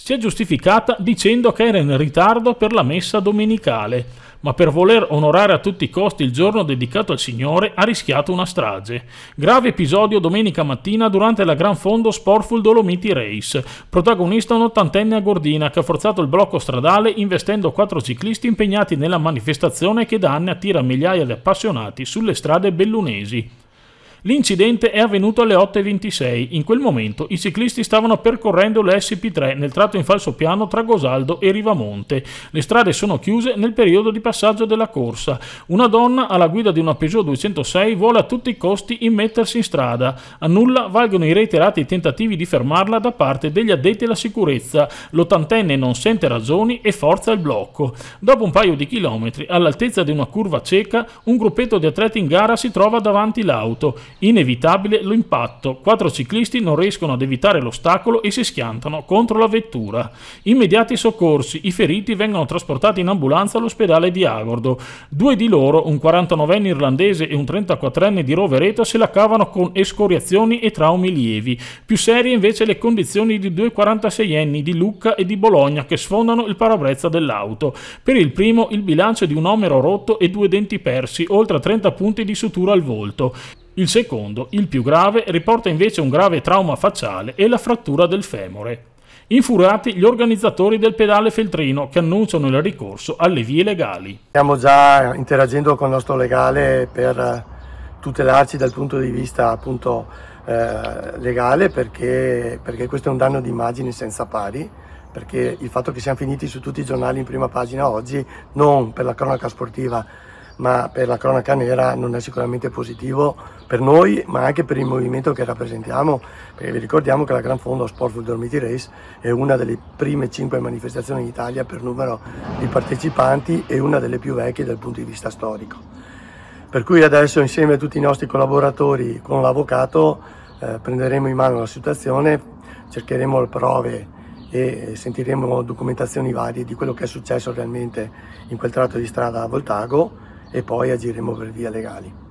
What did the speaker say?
Si è giustificata dicendo che era in ritardo per la messa domenicale, ma per voler onorare a tutti i costi il giorno dedicato al Signore ha rischiato una strage. Grave episodio domenica mattina durante la Gran Fondo Sportful Dolomiti Race. Protagonista un'ottantenne a Gordina che ha forzato il blocco stradale investendo quattro ciclisti impegnati nella manifestazione che da anni attira migliaia di appassionati sulle strade bellunesi. L'incidente è avvenuto alle 8.26. In quel momento i ciclisti stavano percorrendo le SP3 nel tratto in falso piano tra Gosaldo e Rivamonte. Le strade sono chiuse nel periodo di passaggio della corsa. Una donna alla guida di una Peugeot 206 vuole a tutti i costi immettersi in strada. A nulla valgono i reiterati tentativi di fermarla da parte degli addetti alla sicurezza. L'ottantenne non sente ragioni e forza il blocco. Dopo un paio di chilometri, all'altezza di una curva cieca, un gruppetto di atleti in gara si trova davanti l'auto. Inevitabile l'impatto. Quattro ciclisti non riescono ad evitare l'ostacolo e si schiantano contro la vettura. Immediati soccorsi. I feriti vengono trasportati in ambulanza all'ospedale di Agordo. Due di loro, un 49enne irlandese e un 34enne di Rovereto, se la cavano con escoriazioni e traumi lievi. Più serie invece le condizioni di due 46enni di Lucca e di Bologna che sfondano il parabrezza dell'auto. Per il primo il bilancio di un omero rotto e due denti persi, oltre a 30 punti di sutura al volto. Il secondo, il più grave, riporta invece un grave trauma facciale e la frattura del femore. Infuriati gli organizzatori del pedale feltrino che annunciano il ricorso alle vie legali. Stiamo già interagendo con il nostro legale per eh, tutelarci dal punto di vista appunto, eh, legale perché, perché questo è un danno di immagini senza pari perché il fatto che siamo finiti su tutti i giornali in prima pagina oggi non per la cronaca sportiva ma per la cronaca nera non è sicuramente positivo per noi, ma anche per il movimento che rappresentiamo, perché vi ricordiamo che la Gran Fondo Sportful Dormiti Race è una delle prime cinque manifestazioni in Italia per numero di partecipanti e una delle più vecchie dal punto di vista storico. Per cui adesso insieme a tutti i nostri collaboratori con l'avvocato eh, prenderemo in mano la situazione, cercheremo prove e sentiremo documentazioni varie di quello che è successo realmente in quel tratto di strada a Voltago e poi agiremo per vie legali.